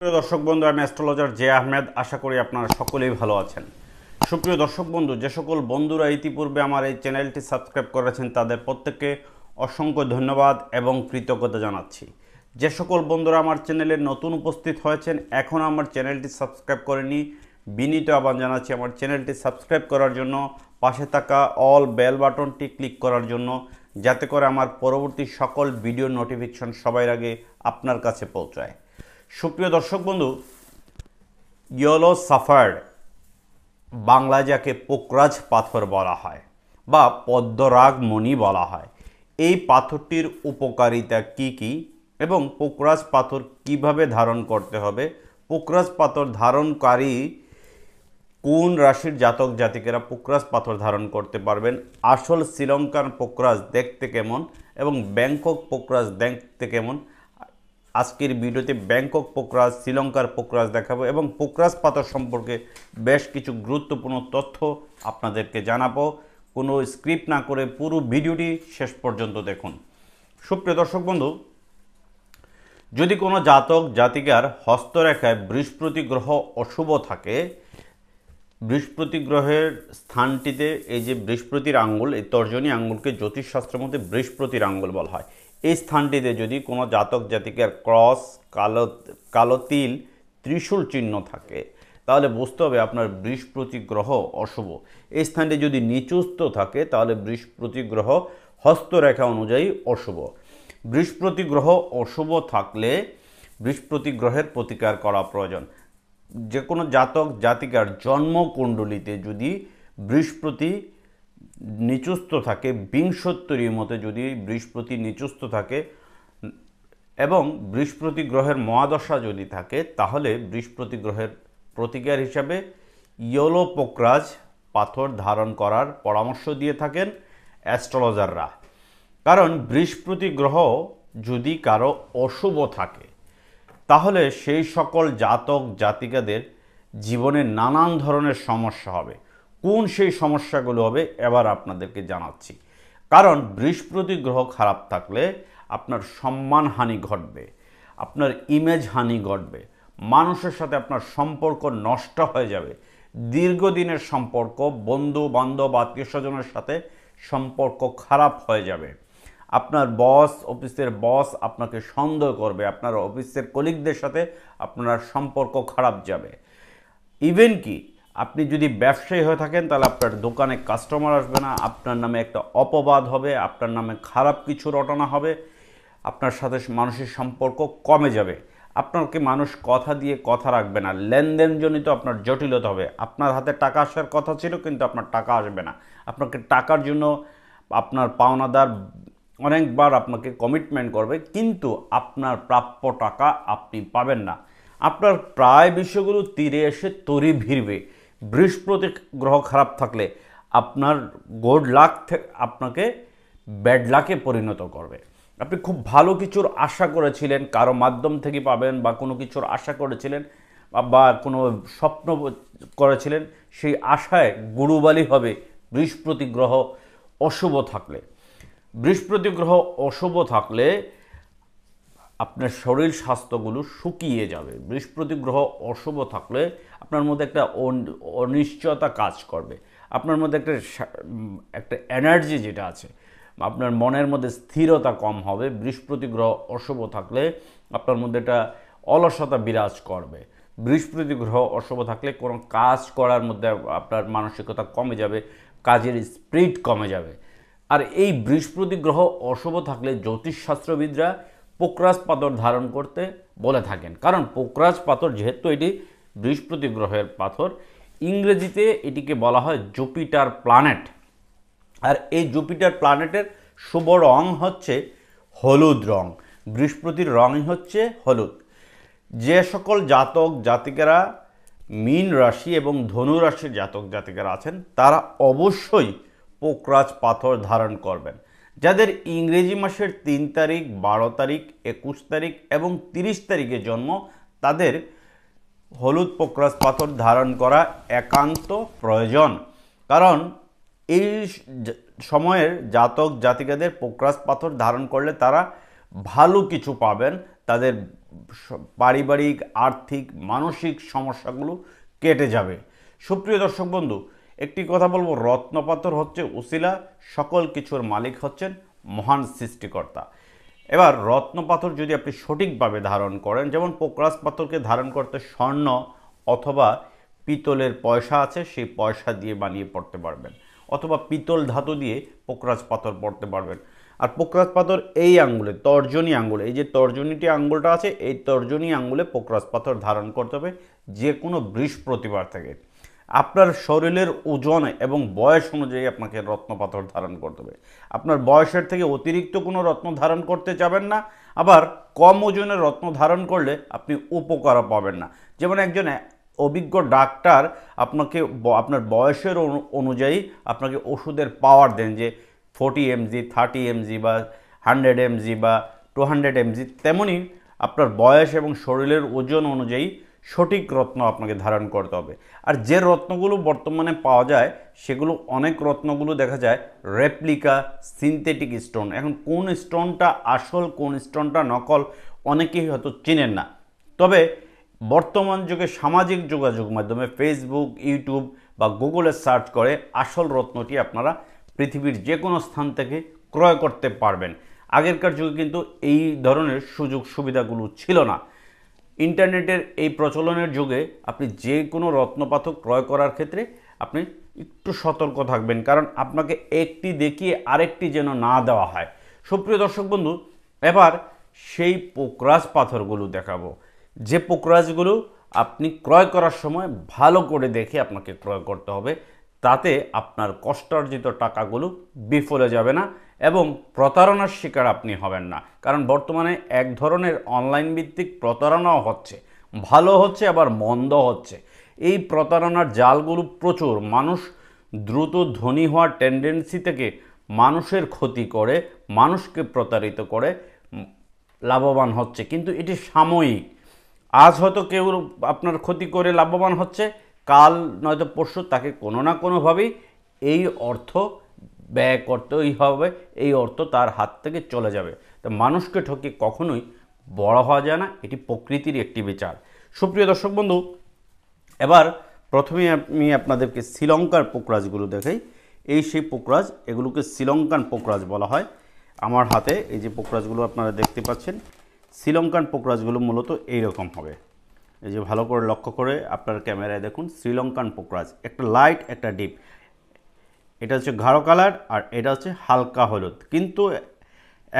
প্রিয় দর্শক বন্ধু আমি অ্যাস্ট্রোলজার জে আহমেদ আশা করি আপনারা সকলেই ভালো আছেন সুপ্রিয় দর্শক বন্ধু যে সকল বন্ধুরা ইতিপূর্বে আমার এই চ্যানেলটি সাবস্ক্রাইব করেছেন তাদের প্রত্যেককে অসংখ্য ধন্যবাদ এবং কৃতজ্ঞতা জানাচ্ছি যে সকল বন্ধুরা আমার চ্যানেলে নতুন উপস্থিত হয়েছেন এখন আমার চ্যানেলটি সাবস্ক্রাইব করেনি বিনীত আহ্বান জানাচ্ছি আমার চ্যানেলটি সাবস্ক্রাইব করার জন্য পাশে থাকা অল বেল বাটনটি ক্লিক করার জন্য যাতে করে আমার পরবর্তী সকল ভিডিও নোটিফিকেশন সবাই আগে আপনার কাছে পৌঁছায় সুপ্রিয় দর্শক বন্ধু ইয়েলো সাফার বাংলা যাকে পোকরাজ পাথর বলা হয় বা পদ্মরাগ মণি বলা হয় এই পাথরটির উপকারিতা কি কি এবং পোকরাজ পাথর কিভাবে ধারণ করতে হবে পোকরাজ পাথর ধারণকারী কোন রাশির জাতক জাতিকেরা পোকরাজ পাথর ধারণ করতে পারবেন আসল শ্রীলঙ্কার পোকরাজ দেখতে কেমন এবং ব্যাংকক পোকরাজ দেখতে কেমন আজকের ভিডিওতে ব্যাংকক পোকরাজ শ্রীলঙ্কার পোকরাজ দেখাবো এবং পোকরাজ পাথর সম্পর্কে বেশ কিছু গুরুত্বপূর্ণ তথ্য আপনাদেরকে জানাবো কোনো স্ক্রিপ্ট না করে পুরো ভিডিওটি শেষ পর্যন্ত দেখুন সুপ্রিয় দর্শক বন্ধু যদি কোনো জাতক জাতিকার হস্তরেখায় বৃহস্পতি গ্রহ অশুভ থাকে বৃহস্পতি গ্রহের স্থানটিতে এই যে বৃহস্পতির আঙ্গুল এই তর্জনী আঙ্গুলকে জ্যোতিষশাস্ত্রের মধ্যে বৃহস্পতির আঙ্গুল বলা হয় এই স্থানটিতে যদি কোনো জাতক জাতিকার ক্রস কালো কালো তিল ত্রিশূল চিহ্ন থাকে তাহলে বুঝতে হবে আপনার বৃহস্পতি গ্রহ অশুভ এই স্থানটি যদি নিচুস্থ থাকে তাহলে বৃহস্পতি গ্রহ হস্তরেখা অনুযায়ী অশুভ বৃহস্পতি গ্রহ অশুভ থাকলে বৃহস্পতি গ্রহের প্রতিকার করা প্রয়োজন যে কোনো জাতক জাতিকার জন্মকুণ্ডলিতে যদি বৃহস্পতি নিচুস্ত থাকে বিংশোত্তরীর মতে যদি বৃহস্পতি নিচুস্ত থাকে এবং বৃহস্পতি গ্রহের মহাদশা যদি থাকে তাহলে বৃহস্পতি গ্রহের প্রতিকার হিসাবে ইয়োলো পোকরাজ পাথর ধারণ করার পরামর্শ দিয়ে থাকেন অ্যাস্ট্রোলজাররা কারণ বৃহস্পতি গ্রহ যদি কারো অশুভ থাকে তাহলে সেই সকল জাতক জাতিকাদের জীবনে নানান ধরনের সমস্যা হবে কোন সেই সমস্যাগুলো হবে এবার আপনাদেরকে জানাচ্ছি কারণ বৃহস্পতি গ্রহ খারাপ থাকলে আপনার সম্মানহানি ঘটবে আপনার ইমেজ হানি ঘটবে মানুষের সাথে আপনার সম্পর্ক নষ্ট হয়ে যাবে দীর্ঘদিনের সম্পর্ক বন্ধু বান্ধব আত্মীয় স্বজনের সাথে সম্পর্ক খারাপ হয়ে যাবে আপনার বস অফিসের বস আপনাকে সন্দেহ করবে আপনার অফিসের কলিগদের সাথে আপনার সম্পর্ক খারাপ যাবে ইভেন কি আপনি যদি ব্যবসায়ী হয়ে থাকেন তাহলে আপনার দোকানে কাস্টমার আসবে না আপনার নামে একটা অপবাদ হবে আপনার নামে খারাপ কিছু রটনা হবে আপনার সাথে মানুষের সম্পর্ক কমে যাবে আপনাকে মানুষ কথা দিয়ে কথা রাখবে না লেনদেনজনিত আপনার জটিলতা হবে আপনার হাতে টাকা আসার কথা ছিল কিন্তু আপনার টাকা আসবে না আপনাকে টাকার জন্য আপনার পাওনাদার অনেকবার আপনাকে কমিটমেন্ট করবে কিন্তু আপনার প্রাপ্য টাকা আপনি পাবেন না আপনার প্রায় বিষয়গুলো তীরে এসে তরি ভিড়বে বৃহস্পতি গ্রহ খারাপ থাকলে আপনার গোড লাক আপনাকে ব্যাড লাকে পরিণত করবে আপনি খুব ভালো কিছুর আশা করেছিলেন কারো মাধ্যম থেকে পাবেন বা কোনো কিছুর আশা করেছিলেন বা কোনো স্বপ্ন করেছিলেন সেই আশায় গুরুবালি হবে বৃহস্পতি গ্রহ অশুভ থাকলে বৃহস্পতি গ্রহ অশুভ থাকলে আপনার শরীর স্বাস্থ্যগুলো শুকিয়ে যাবে বৃহস্পতি গ্রহ অশুভ থাকলে আপনার মধ্যে একটা অনিশ্চয়তা কাজ করবে আপনার মধ্যে একটা একটা এনার্জি যেটা আছে আপনার মনের মধ্যে স্থিরতা কম হবে বৃহস্পতি গ্রহ অশুভ থাকলে আপনার মধ্যে একটা অলসতা বিরাজ করবে বৃহস্পতি গ্রহ অশুভ থাকলে কোনো কাজ করার মধ্যে আপনার মানসিকতা কমে যাবে কাজের স্পিড কমে যাবে আর এই বৃহস্পতি গ্রহ অশুভ থাকলে জ্যোতিষশাস্ত্রবিদরা পোকরাজ পাথর ধারণ করতে বলে থাকেন কারণ পোকরাজ পাথর যেহেতু এটি বৃহস্পতি গ্রহের পাথর ইংরেজিতে এটিকে বলা হয় জুপিটার প্ল্যানেট আর এই জুপিটার প্ল্যানেটের শুভ রং হচ্ছে হলুদ রং বৃহস্পতির রঙই হচ্ছে হলুদ যে সকল জাতক জাতিকেরা মীন রাশি এবং ধনু রাশির জাতক জাতিকেরা আছেন তারা অবশ্যই পোকরাজ পাথর ধারণ করবেন যাদের ইংরেজি মাসের তিন তারিখ বারো তারিখ একুশ তারিখ এবং তিরিশ তারিখে জন্ম তাদের হলুদ পোকরাস পাথর ধারণ করা একান্ত প্রয়োজন কারণ এই সময়ের জাতক জাতিকাদের পোকরাস পাথর ধারণ করলে তারা ভালো কিছু পাবেন তাদের পারিবারিক আর্থিক মানসিক সমস্যাগুলো কেটে যাবে সুপ্রিয় দর্শক বন্ধু একটি কথা বলবো রত্নপাথর হচ্ছে উসিলা সকল কিছুর মালিক হচ্ছেন মহান সৃষ্টিকর্তা এবার রত্নপাথর যদি আপনি সঠিকভাবে ধারণ করেন যেমন পোকরাস পাথরকে ধারণ করতে স্বর্ণ অথবা পিতলের পয়সা আছে সেই পয়সা দিয়ে বানিয়ে পড়তে পারবেন অথবা পিতল ধাতু দিয়ে পোকরাজ পাথর পড়তে পারবেন আর পোকরাজ পাথর এই আঙ্গুলে তর্জনী আঙ্গুলে এই যে তর্জনীটি আঙ্গুলটা আছে এই তর্জনী আঙ্গুলে পোকরাজ পাথর ধারণ করতে হবে যে কোনো প্রতিবার থেকে আপনার শরীরের ওজন এবং বয়স অনুযায়ী আপনাকে রত্নপাথর ধারণ করতে হবে আপনার বয়সের থেকে অতিরিক্ত কোনো রত্ন ধারণ করতে যাবেন না আবার কম ওজনের রত্ন ধারণ করলে আপনি উপকার পাবেন না যেমন একজন অভিজ্ঞ ডাক্তার আপনাকে আপনার বয়সের অনুযায়ী আপনাকে ওষুধের পাওয়ার দেন যে ফোর্টি এমজি থার্টি এমজি বা হান্ড্রেড এমজি বা টু হান্ড্রেড এমজি তেমনই আপনার বয়স এবং শরীরের ওজন অনুযায়ী সঠিক রত্ন আপনাকে ধারণ করতে হবে আর যে রত্নগুলো বর্তমানে পাওয়া যায় সেগুলো অনেক রত্নগুলো দেখা যায় রেপ্লিকা সিনথেটিক স্টোন এখন কোন স্টোনটা আসল কোন স্টোনটা নকল অনেকেই হয়তো চেনেন না তবে বর্তমান যুগে সামাজিক যোগাযোগ মাধ্যমে ফেসবুক ইউটিউব বা গুগলে সার্চ করে আসল রত্নটি আপনারা পৃথিবীর যে কোনো স্থান থেকে ক্রয় করতে পারবেন আগেরকার যুগে কিন্তু এই ধরনের সুযোগ সুবিধাগুলো ছিল না ইন্টারনেটের এই প্রচলনের যুগে আপনি যে কোনো রত্নপাথক ক্রয় করার ক্ষেত্রে আপনি একটু সতর্ক থাকবেন কারণ আপনাকে একটি দেখিয়ে আরেকটি যেন না দেওয়া হয় সুপ্রিয় দর্শক বন্ধু এবার সেই পোকরাজ পাথরগুলো দেখাবো যে পোকরাজগুলো আপনি ক্রয় করার সময় ভালো করে দেখে আপনাকে ক্রয় করতে হবে তাতে আপনার কষ্টার্জিত টাকাগুলো বিফলে যাবে না এবং প্রতারণার শিকার আপনি হবেন না কারণ বর্তমানে এক ধরনের অনলাইন ভিত্তিক প্রতারণাও হচ্ছে ভালো হচ্ছে আবার মন্দ হচ্ছে এই প্রতারণার জালগুলো প্রচুর মানুষ দ্রুত ধনী হওয়ার টেন্ডেন্সি থেকে মানুষের ক্ষতি করে মানুষকে প্রতারিত করে লাভবান হচ্ছে কিন্তু এটি সাময়িক আজ হয়তো কেউ আপনার ক্ষতি করে লাভবান হচ্ছে কাল নয়তো পরশু তাকে কোনো না কোনোভাবেই এই অর্থ ব্যয় করতেই হবে এই অর্থ তার হাত থেকে চলে যাবে তো মানুষকে ঠকে কখনোই বড় হওয়া যায় না এটি প্রকৃতির একটি বিচার সুপ্রিয় দর্শক বন্ধু এবার প্রথমে আমি আপনাদেরকে শ্রীলঙ্কার পোকরাজগুলো দেখাই এই সেই পোকরাজ এগুলোকে শ্রীলঙ্কান পোকরাজ বলা হয় আমার হাতে এই যে পোকরাজগুলো আপনারা দেখতে পাচ্ছেন শ্রীলঙ্কান পোকরাজগুলো মূলত এইরকম হবে এই যে ভালো করে লক্ষ্য করে আপনার ক্যামেরায় দেখুন শ্রীলঙ্কান পোকরাজ একটা লাইট একটা ডিপ এটা হচ্ছে গাঢ় কালার আর এটা হচ্ছে হালকা হলুদ কিন্তু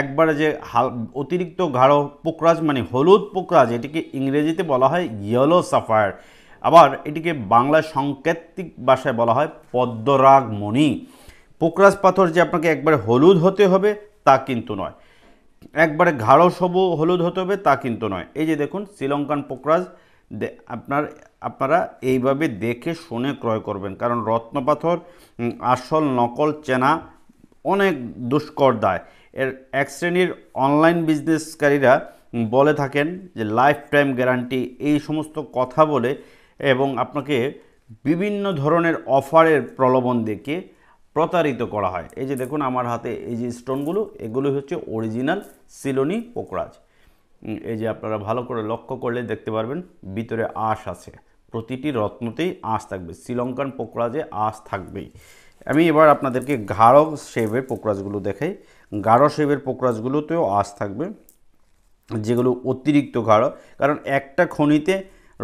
একবারে যে হাল অতিরিক্ত গাঢ় পোকরাজ মানে হলুদ পোকরাজ এটিকে ইংরেজিতে বলা হয় ইয়েলো সাফায়ার আবার এটিকে বাংলা সাংকেতিক ভাষায় বলা হয় পদ্মরাগ মণি পোকরাজ পাথর যে আপনাকে একবারে হলুদ হতে হবে তা কিন্তু নয় একবারে ঘাড়ো সবু হলুদ হতে হবে তা কিন্তু নয় এই যে দেখুন শ্রীলঙ্কান পোকরাজ আপনার আপনারা এইভাবে দেখে শুনে ক্রয় করবেন কারণ রত্নপাথর আসল নকল চেনা অনেক দুষ্কর দায় এর এক শ্রেণীর অনলাইন বিজনেসকারীরা বলে থাকেন যে লাইফ টাইম গ্যারান্টি এই সমস্ত কথা বলে এবং আপনাকে বিভিন্ন ধরনের অফারের প্রলোভন দেখে প্রতারিত করা হয় এই যে দেখুন আমার হাতে এই যে স্টোনগুলো এগুলো হচ্ছে অরিজিনাল সিলোনি পোকরাজ এই যে আপনারা ভালো করে লক্ষ্য করলে দেখতে পারবেন ভিতরে আঁশ আছে প্রতিটি রত্নতেই আঁশ থাকবে শ্রীলঙ্কান পোকরাজে আঁশ থাকবেই আমি এবার আপনাদেরকে গাঢ় শেভের পোকরাজগুলো দেখাই গাঢ় শেভের পোকরাজগুলোতেও আঁশ থাকবে যেগুলো অতিরিক্ত গাঢ় কারণ একটা খনিতে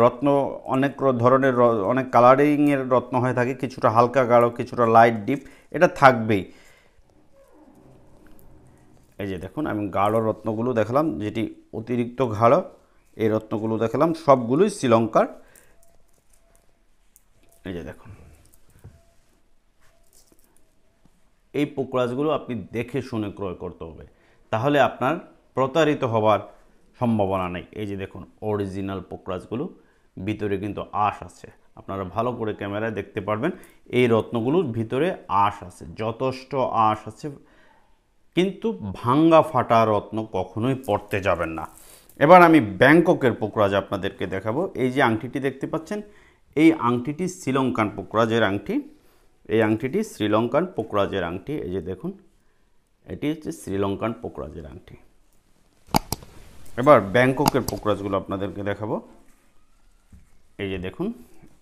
রত্ন অনেক ধরনের অনেক কালারিংয়ের রত্ন হয়ে থাকে কিছুটা হালকা গাঢ় কিছুটা লাইট ডিপ এটা থাকবেই এই যে দেখুন আমি গাঢ় রত্নগুলো দেখালাম যেটি অতিরিক্ত গাঢ় এই রত্নগুলো দেখালাম সবগুলোই শ্রীলঙ্কার এই যে দেখুন এই পোকরাজগুলো আপনি দেখে শুনে ক্রয় করতে হবে তাহলে আপনার প্রতারিত হবার সম্ভাবনা নেই এই যে দেখুন অরিজিনাল পোকরাজগুলো ভিতরে কিন্তু আশ আছে আপনারা ভালো করে ক্যামেরায় দেখতে পারবেন এই রত্নগুলোর ভিতরে আশ আছে যথেষ্ট আশ আছে কিন্তু ভাঙ্গা ফাটা রত্ন কখনোই পড়তে যাবেন না এবার আমি ব্যাংককের পোকরাজ আপনাদেরকে দেখাবো এই যে আংটিটি দেখতে পাচ্ছেন এই আংটিটি শ্রীলঙ্কান পোকরাজের আংটি এই আংটিটি শ্রীলঙ্কান পোকরাজের আংটি এই যে দেখুন এটি হচ্ছে শ্রীলঙ্কান পোকরাজের আংটি এবার ব্যাংককের পোকরাজগুলো আপনাদেরকে দেখাবো এই যে দেখুন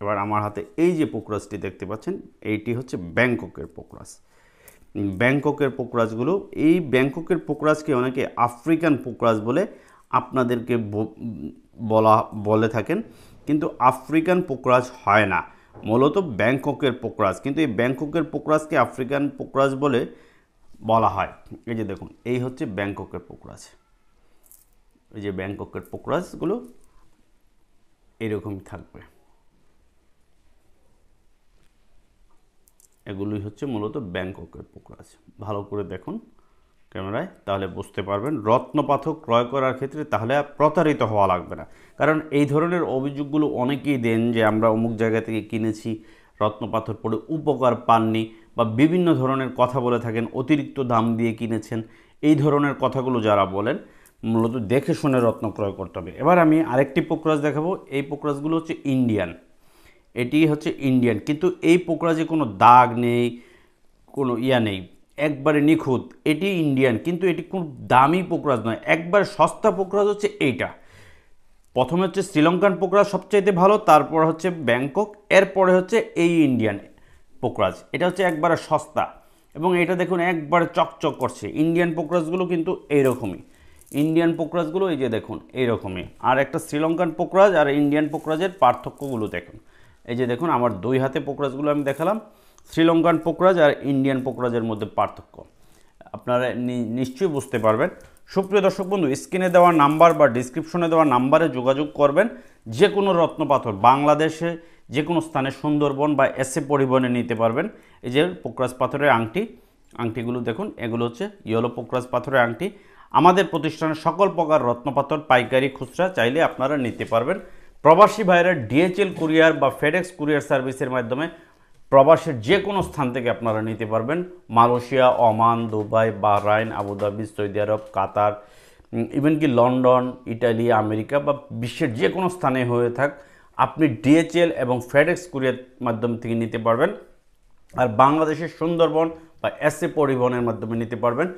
এবার আমার হাতে এই যে পোকরাজটি দেখতে পাচ্ছেন এইটি হচ্ছে ব্যাংককের পোকরাজ ব্যাংককের পোকরাজগুলো এই ব্যাংককের পোকরাজকে অনেকে আফ্রিকান পোকরাজ বলে আপনাদেরকে বলা বলে থাকেন কিন্তু আফ্রিকান পোকরাজ হয় না মূলত ব্যাংককের পোকরাজ কিন্তু এই ব্যাংককের পোকরাজকে আফ্রিকান পোকরাজ বলে বলা হয় এই যে দেখুন এই হচ্ছে ব্যাংককের পোকরাজ ওই যে ব্যাংককের পোকরাসগুলো এরকমই থাকবে এগুলোই হচ্ছে মূলত ব্যাংককের পোকরাজ ভালো করে দেখুন ক্যামেরায় তাহলে বুঝতে পারবেন রত্নপাথক ক্রয় করার ক্ষেত্রে তাহলে প্রতারিত হওয়া লাগবে না কারণ এই ধরনের অভিযোগগুলো অনেকেই দেন যে আমরা অমুক জায়গা থেকে কিনেছি রত্নপাথর পড়ে উপকার পাননি বা বিভিন্ন ধরনের কথা বলে থাকেন অতিরিক্ত দাম দিয়ে কিনেছেন এই ধরনের কথাগুলো যারা বলেন মূলত দেখে শুনে রত্ন ক্রয় করতে হবে এবার আমি আরেকটি পোকরাজ দেখাবো এই পোকরাজগুলো হচ্ছে ইন্ডিয়ান এটি হচ্ছে ইন্ডিয়ান কিন্তু এই পোকরাজে কোনো দাগ নেই কোনো ইয়া নেই একবারে নিখুঁত এটি ইন্ডিয়ান কিন্তু এটি কোন দামি পোকরাজ নয় একবার সস্তা পোকরাজ হচ্ছে এইটা প্রথমে হচ্ছে শ্রীলঙ্কান পোকরাজ সবচাইতে ভালো তারপর হচ্ছে ব্যাংকক এরপরে হচ্ছে এই ইন্ডিয়ান পোকরাজ এটা হচ্ছে একবারে সস্তা এবং এটা দেখুন একবার চকচক করছে ইন্ডিয়ান পোকরাজগুলো কিন্তু এইরকমই ইন্ডিয়ান পোকরাজগুলো এই যে দেখুন এইরকমই আর একটা শ্রীলঙ্কান পোকরাজ আর ইন্ডিয়ান পোকরাজের পার্থক্যগুলো দেখুন এই যে দেখুন আমার দুই হাতে পোকরাজগুলো আমি দেখালাম শ্রীলঙ্কান পোকরাজ আর ইন্ডিয়ান পোকরাজের মধ্যে পার্থক্য আপনারা নিশ্চয়ই বুঝতে পারবেন সুপ্রিয় দর্শক বন্ধু স্ক্রিনে দেওয়া নাম্বার বা ডিসক্রিপশনে দেওয়া নাম্বারে যোগাযোগ করবেন যে কোনো রত্নপাথর বাংলাদেশে যে কোনো স্থানে সুন্দরবন বা এসে পরিবহনে নিতে পারবেন এই যে পোকরাজ পাথরের আংটি আংটিগুলো দেখুন এগুলো হচ্ছে ইয়েলো পোকরাজ পাথরের আংটি আমাদের প্রতিষ্ঠানের সকল প্রকার রত্নপাথর পাইকারি খুচরা চাইলে আপনারা নিতে পারবেন প্রবাসী ভাইরা ডিএচএল কুরিয়ার বা ফেডেক্স কুরিয়ার সার্ভিসের মাধ্যমে প্রবাসের যে কোনো স্থান থেকে আপনারা নিতে পারবেন Malaysia Oman Dubai Bahrain Abu Dhabi Saudi Arab Qatar even কি লন্ডন ইটালি আমেরিকা বা বিশ্বের যে কোনো স্থানে হয়ে থাক আপনি ডিএচএল এবং ফেডেক্স কুরিয়ার মাধ্যম থেকে নিতে পারবেন আর বাংলাদেশের সুন্দরবন বা এসএ পরিবহনের মাধ্যমে নিতে পারবেন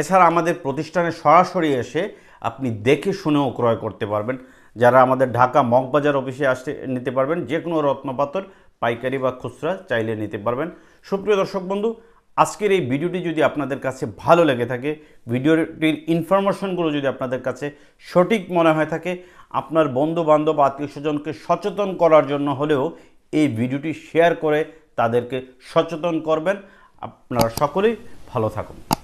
এছাড়া আমাদের প্রতিষ্ঠানে সরাসরি এসে আপনি দেখে শুনেও ক্রয় করতে পারবেন যারা আমাদের ঢাকা মগবাজার অফিসে আসতে নিতে পারবেন যে কোনো রত্নপাতর পাইকারি বা খুচরা চাইলে নিতে পারবেন সুপ্রিয় দর্শক বন্ধু আজকের এই ভিডিওটি যদি আপনাদের কাছে ভালো লেগে থাকে ভিডিওটির ইনফরমেশনগুলো যদি আপনাদের কাছে সঠিক মনে হয়ে থাকে আপনার বন্ধু বান্ধব আত্মীয় স্বজনকে সচেতন করার জন্য হলেও এই ভিডিওটি শেয়ার করে তাদেরকে সচেতন করবেন আপনারা সকলেই ভালো থাকুন